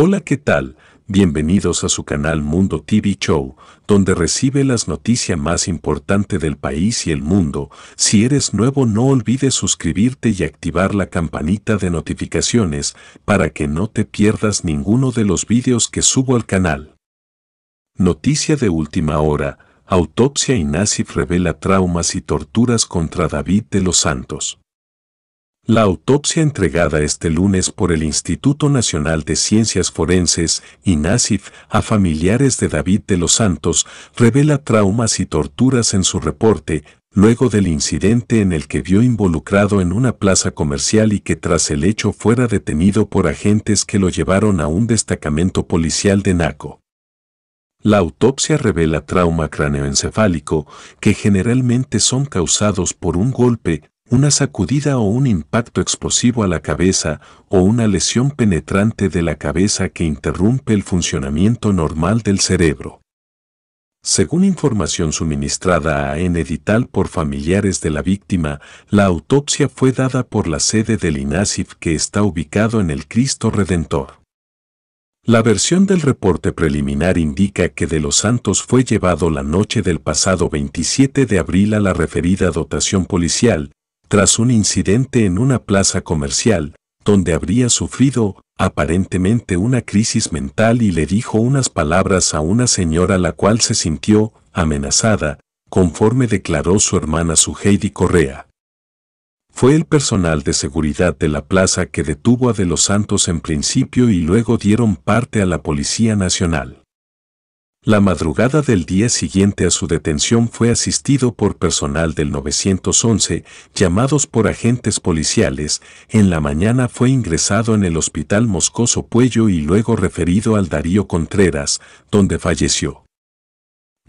Hola, ¿qué tal? Bienvenidos a su canal Mundo TV Show, donde recibe las noticias más importantes del país y el mundo. Si eres nuevo no olvides suscribirte y activar la campanita de notificaciones para que no te pierdas ninguno de los vídeos que subo al canal. Noticia de última hora. Autopsia y revela traumas y torturas contra David de los Santos. La autopsia entregada este lunes por el Instituto Nacional de Ciencias Forenses, INASIF, a familiares de David de los Santos, revela traumas y torturas en su reporte, luego del incidente en el que vio involucrado en una plaza comercial y que tras el hecho fuera detenido por agentes que lo llevaron a un destacamento policial de Naco. La autopsia revela trauma craneoencefálico, que generalmente son causados por un golpe, una sacudida o un impacto explosivo a la cabeza o una lesión penetrante de la cabeza que interrumpe el funcionamiento normal del cerebro. Según información suministrada a Edital por familiares de la víctima, la autopsia fue dada por la sede del INASIF que está ubicado en el Cristo Redentor. La versión del reporte preliminar indica que de los Santos fue llevado la noche del pasado 27 de abril a la referida dotación policial, tras un incidente en una plaza comercial, donde habría sufrido, aparentemente, una crisis mental y le dijo unas palabras a una señora la cual se sintió amenazada, conforme declaró su hermana su Heidi Correa. Fue el personal de seguridad de la plaza que detuvo a De los Santos en principio y luego dieron parte a la Policía Nacional. La madrugada del día siguiente a su detención fue asistido por personal del 911 llamados por agentes policiales, en la mañana fue ingresado en el Hospital Moscoso Puello y luego referido al Darío Contreras, donde falleció.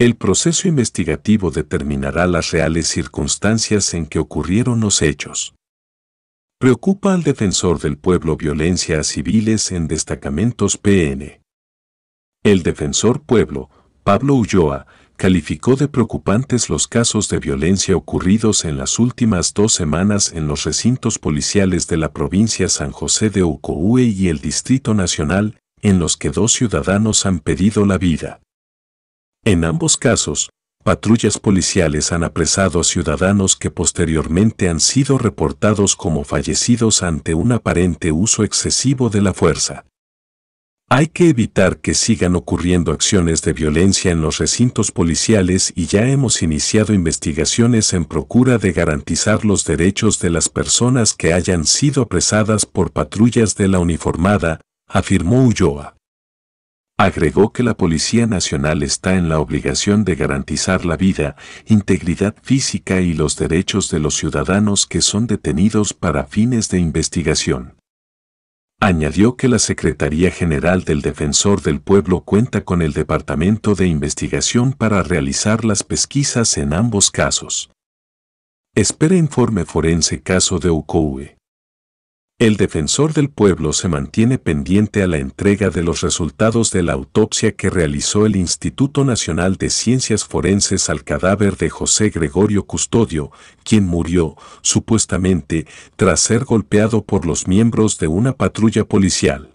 El proceso investigativo determinará las reales circunstancias en que ocurrieron los hechos. Preocupa al defensor del pueblo violencia a civiles en destacamentos PN. El defensor Pueblo, Pablo Ulloa, calificó de preocupantes los casos de violencia ocurridos en las últimas dos semanas en los recintos policiales de la provincia San José de Ucoüe y el Distrito Nacional, en los que dos ciudadanos han pedido la vida. En ambos casos, patrullas policiales han apresado a ciudadanos que posteriormente han sido reportados como fallecidos ante un aparente uso excesivo de la fuerza. Hay que evitar que sigan ocurriendo acciones de violencia en los recintos policiales y ya hemos iniciado investigaciones en procura de garantizar los derechos de las personas que hayan sido apresadas por patrullas de la uniformada, afirmó Ulloa. Agregó que la Policía Nacional está en la obligación de garantizar la vida, integridad física y los derechos de los ciudadanos que son detenidos para fines de investigación. Añadió que la Secretaría General del Defensor del Pueblo cuenta con el Departamento de Investigación para realizar las pesquisas en ambos casos. Espera informe forense caso de UCOUE. El defensor del pueblo se mantiene pendiente a la entrega de los resultados de la autopsia que realizó el Instituto Nacional de Ciencias Forenses al cadáver de José Gregorio Custodio, quien murió, supuestamente, tras ser golpeado por los miembros de una patrulla policial.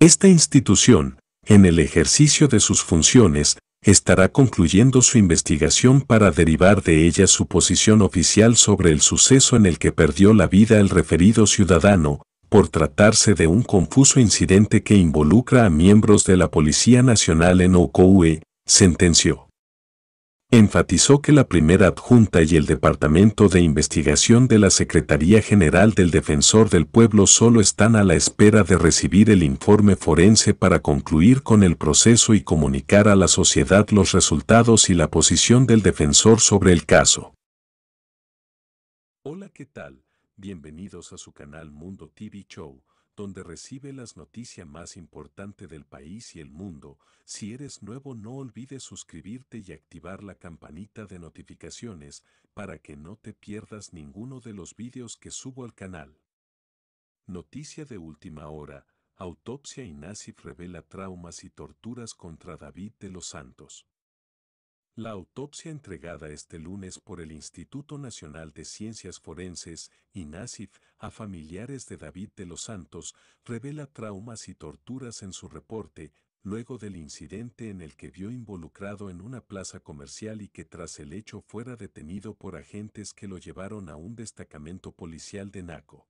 Esta institución, en el ejercicio de sus funciones, estará concluyendo su investigación para derivar de ella su posición oficial sobre el suceso en el que perdió la vida el referido ciudadano, por tratarse de un confuso incidente que involucra a miembros de la Policía Nacional en Ocoue, sentenció enfatizó que la primera adjunta y el Departamento de Investigación de la Secretaría General del Defensor del Pueblo solo están a la espera de recibir el informe forense para concluir con el proceso y comunicar a la sociedad los resultados y la posición del defensor sobre el caso. Hola, ¿qué tal? Bienvenidos a su canal Mundo TV Show donde recibe las noticias más importantes del país y el mundo. Si eres nuevo no olvides suscribirte y activar la campanita de notificaciones para que no te pierdas ninguno de los vídeos que subo al canal. Noticia de última hora. Autopsia y revela traumas y torturas contra David de los Santos. La autopsia entregada este lunes por el Instituto Nacional de Ciencias Forenses, INASIF, a familiares de David de los Santos, revela traumas y torturas en su reporte, luego del incidente en el que vio involucrado en una plaza comercial y que tras el hecho fuera detenido por agentes que lo llevaron a un destacamento policial de Naco.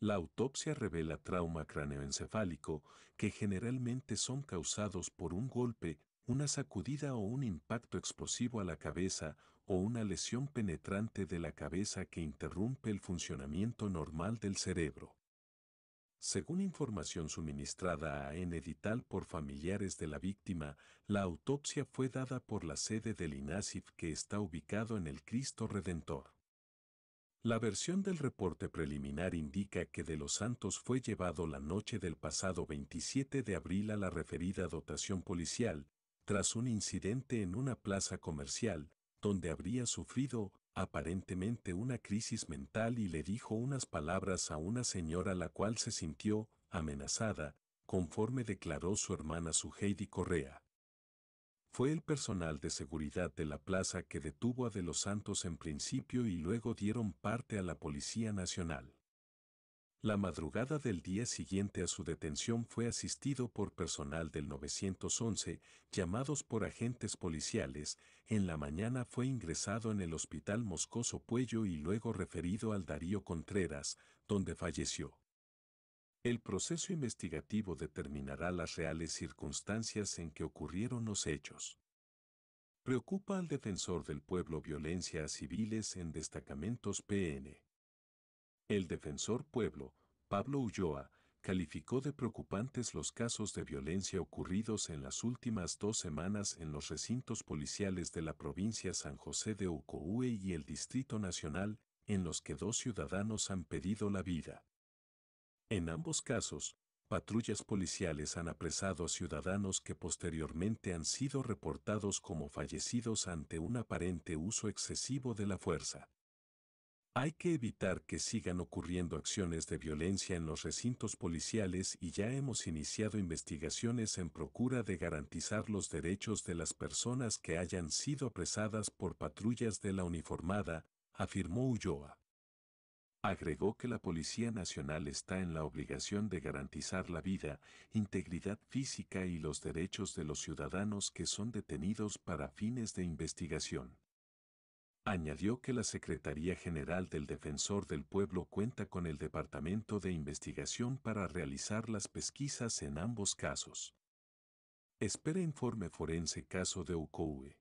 La autopsia revela trauma craneoencefálico que generalmente son causados por un golpe, una sacudida o un impacto explosivo a la cabeza o una lesión penetrante de la cabeza que interrumpe el funcionamiento normal del cerebro. Según información suministrada a Enedital por familiares de la víctima, la autopsia fue dada por la sede del INASIF que está ubicado en el Cristo Redentor. La versión del reporte preliminar indica que de los Santos fue llevado la noche del pasado 27 de abril a la referida dotación policial, tras un incidente en una plaza comercial, donde habría sufrido, aparentemente, una crisis mental y le dijo unas palabras a una señora la cual se sintió amenazada, conforme declaró su hermana su Heidi Correa. Fue el personal de seguridad de la plaza que detuvo a De los Santos en principio y luego dieron parte a la Policía Nacional. La madrugada del día siguiente a su detención fue asistido por personal del 911, llamados por agentes policiales, en la mañana fue ingresado en el Hospital Moscoso Puello y luego referido al Darío Contreras, donde falleció. El proceso investigativo determinará las reales circunstancias en que ocurrieron los hechos. Preocupa al defensor del pueblo violencia a civiles en destacamentos PN. El defensor Pueblo, Pablo Ulloa, calificó de preocupantes los casos de violencia ocurridos en las últimas dos semanas en los recintos policiales de la provincia San José de Ucohue y el Distrito Nacional, en los que dos ciudadanos han pedido la vida. En ambos casos, patrullas policiales han apresado a ciudadanos que posteriormente han sido reportados como fallecidos ante un aparente uso excesivo de la fuerza. Hay que evitar que sigan ocurriendo acciones de violencia en los recintos policiales y ya hemos iniciado investigaciones en procura de garantizar los derechos de las personas que hayan sido apresadas por patrullas de la uniformada, afirmó Ulloa. Agregó que la Policía Nacional está en la obligación de garantizar la vida, integridad física y los derechos de los ciudadanos que son detenidos para fines de investigación. Añadió que la Secretaría General del Defensor del Pueblo cuenta con el Departamento de Investigación para realizar las pesquisas en ambos casos. Espera informe forense caso de UCOUE.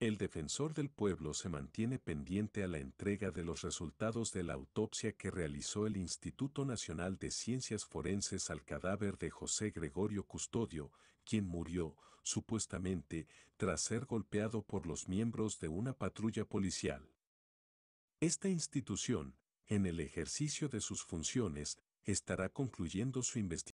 El defensor del pueblo se mantiene pendiente a la entrega de los resultados de la autopsia que realizó el Instituto Nacional de Ciencias Forenses al cadáver de José Gregorio Custodio, quien murió, supuestamente, tras ser golpeado por los miembros de una patrulla policial. Esta institución, en el ejercicio de sus funciones, estará concluyendo su investigación.